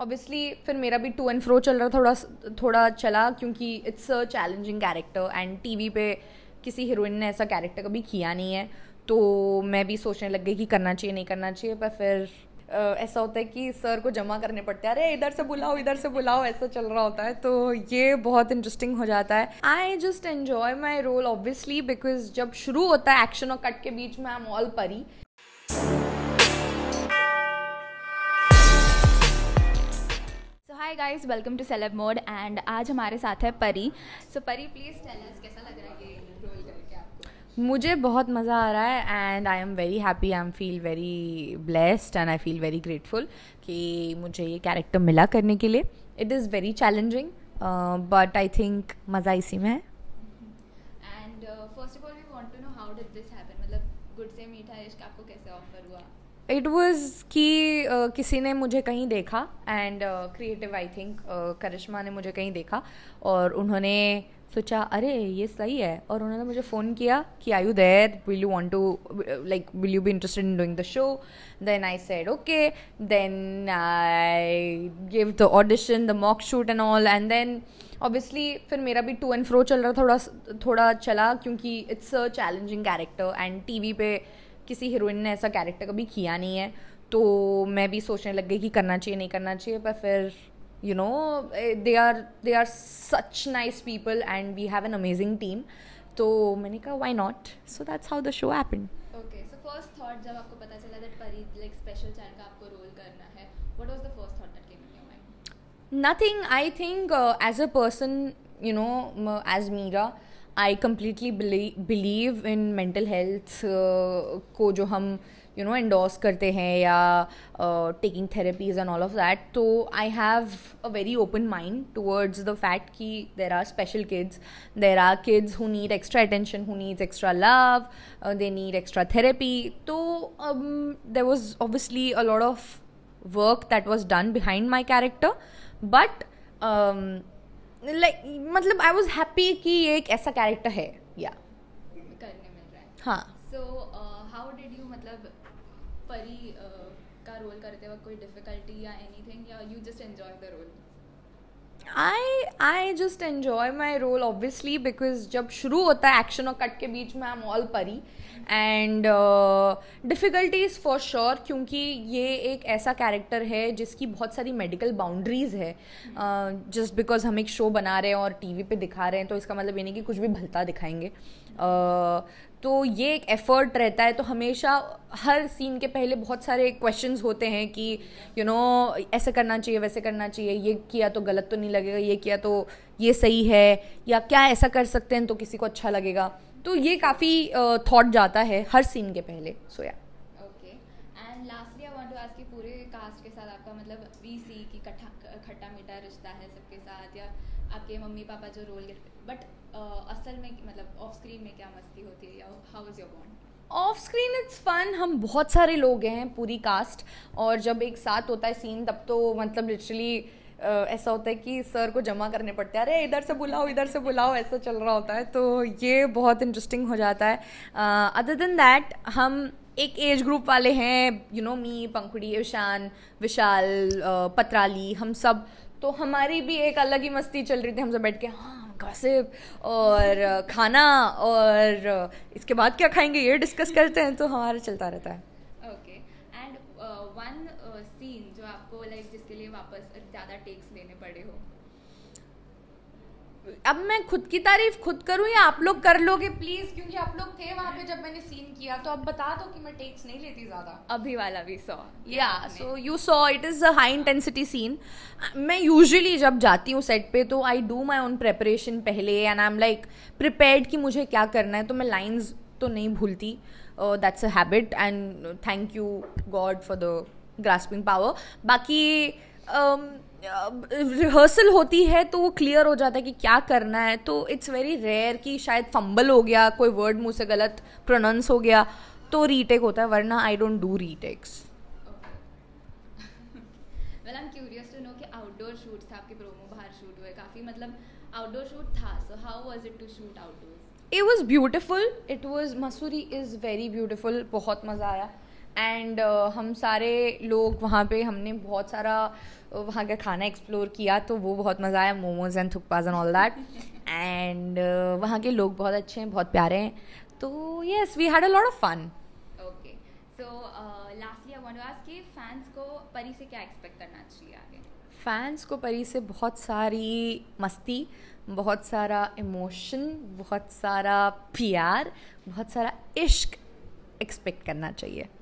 Obviously फिर मेरा भी टू एंड फ्रो चल रहा थोड़ा थोड़ा चला क्योंकि it's a challenging character and TV पे किसी हीरोइन ने ऐसा कैरेक्टर कभी किया नहीं है तो मैं भी सोचने लग गई कि करना चाहिए नहीं करना चाहिए पर फिर ऐसा होता है कि सर को जमा करने पड़ते हैं अरे इधर से बुलाओ इधर से बुलाओ ऐसा चल रहा होता है तो ये बहुत इंटरेस्टिंग हो जाता है I just enjoy my role obviously because जब शुरू होता है एक्शन और कट के बीच में I am all Pari hi guys welcome to celeb mode and आज हमारे साथ है Pari so so, Pari please tell us कैसा लग रहा है ये मुझे बहुत मज़ा आ रहा है and I am very happy I am feel very blessed and I feel very grateful कि मुझे ये कैरेक्टर मिला करने के लिए it is very challenging but I think मज़ा इसी में है and first of all we want to know how did this happen मतलब गुड से मीठा इश्क आपको कैसे ऑफर हुआ इट वॉज कि किसी ने मुझे कहीं देखा and creative I think Karishma ने मुझे कहीं देखा और उन्होंने सोचा अरे ये सही है और उन्होंने मुझे फ़ोन किया कि I you there will you want to like will you be interested in doing the show then I said okay then I give the audition the mock shoot and all and then obviously फिर मेरा भी to and fro चल रहा थोड़ा थोड़ा चला क्योंकि it's a challenging character and T V पे किसी हीरोइन ने ऐसा कैरेक्टर कभी किया नहीं है तो मैं भी सोचने लग गई कि करना चाहिए नहीं करना चाहिए पर फिर you know they are they are such nice people and we have an amazing team तो मैंने कहा why not so that's how the show happened okay so first thought जब आपको पता चला दैट लाइक स्पेशल का आपको रोल करना है what was the first thought that came in your mind nothing I think as a person you know as Meera I completely believe in mental health को जो हम यू नो एंडोर्स करते हैं या taking therapies and all of that तो I have a very open mind towards the fact कि there are special kids there are kids who need extra attention who needs extra love they need extra therapy तो there was obviously a lot of work that was done behind my character but like मतलब I was happy कि ये एक ऐसा character है या हाँ so how did you मतलब परी uh, का रोल करते वक्त कोई डिफिकल्टी या एनीथिंग या you just enjoy the role I I just enjoy my role obviously because जब शुरू होता है एक्शन और कट के बीच में I am all Pari and difficulties for sure क्योंकि ये एक ऐसा कैरेक्टर है जिसकी बहुत सारी मेडिकल बाउंड्रीज है जस्ट uh, बिकॉज हम एक शो बना रहे हैं और टी वी पर दिखा रहे हैं तो इसका मतलब ये नहीं कि कुछ भी भलता दिखाएंगे uh, तो ये एक एफर्ट रहता है तो हमेशा हर सीन के पहले बहुत सारे क्वेश्चंस होते हैं कि यू you नो know, ऐसे करना चाहिए वैसे करना चाहिए ये किया तो गलत तो नहीं लगेगा ये किया तो ये सही है या क्या ऐसा कर सकते हैं तो किसी को अच्छा लगेगा तो ये काफ़ी थॉट जाता है हर सीन के पहले सोया so, yeah. बीसी कि कट्ठा खट्टा मीठा रिश्ता है सबके साथ या आपके मम्मी पापा जो रोल करते बट असल में मतलब ऑफ स्क्रीन में क्या मस्ती होती है या how is your bond off screen it's fun हम बहुत सारे लोग हैं पूरी कास्ट और जब एक साथ होता है सीन तब तो मतलब लिटरली ऐसा होता है कि सर को जमा करने पड़ते हैं अरे इधर से बुलाओ इधर से बुलाओ ऐसा चल रहा होता है तो ये बहुत इंटरेस्टिंग हो जाता है अदर देन दैट हम एक एज ग्रुप वाले हैं you know me Pankhuri Ishaan Vishal Patrali हम सब तो हमारी भी एक अलग ही मस्ती चल रही थी हम सब बैठ के हाँ गॉसिप और खाना और इसके बाद क्या खाएंगे ये डिस्कस करते हैं तो हमारा चलता रहता है वन uh, सीन uh, जो आपको लाइक जिसके लिए वापस ज़्यादा टेक्स लेने पड़े हो अब मैं खुद की तारीफ खुद करूं या आप लोग कर लोगे प्लीज क्योंकि आप लोग थे वहां पे जब मैंने सीन किया तो अब बता दो कि मैं टेक्स नहीं लेती ज्यादा अभी वाला भी सो या so you so it is a high intensity scene मैं यूजुअली जब जाती हूँ सेट पे तो I do my own preparation पहले and I am like prepared कि मुझे क्या करना है तो मैं लाइंस तो नहीं भूलती uh, that's a habit and thank you god for the grasping power बाकी रिहर्सल um, uh, होती है तो वो क्लियर हो जाता है कि क्या करना है तो इट्स वेरी रेयर कि शायद फंबल हो गया कोई वर्ड मुँह से गलत प्रोनाउंस हो गया तो रीटेक होता है वरना I don't do retakes well I am curious to know कि आउटडोर शूट्स मतलब था आपके प्रोमो बाहर शूट हुए काफ़ी मतलब आउटडोर शूट था so how was it to shoot outdoors it was beautiful it was Mussoorie is very beautiful बहुत मज़ा आया एंड uh, हम सारे लोग वहाँ पे हमने बहुत सारा uh, वहाँ का खाना एक्सप्लोर किया तो वो बहुत मज़ा आया momos and thukpas and all that and वहाँ के लोग बहुत अच्छे हैं बहुत प्यारे हैं तो yes we had a lot of fun okay so lastly I want to ask fans को परी से क्या एक्सपेक्ट करना चाहिए आगे फैंस को परी से बहुत सारी मस्ती बहुत सारा इमोशन बहुत सारा प्यार बहुत सारा इश्क एक्सपेक्ट करना चाहिए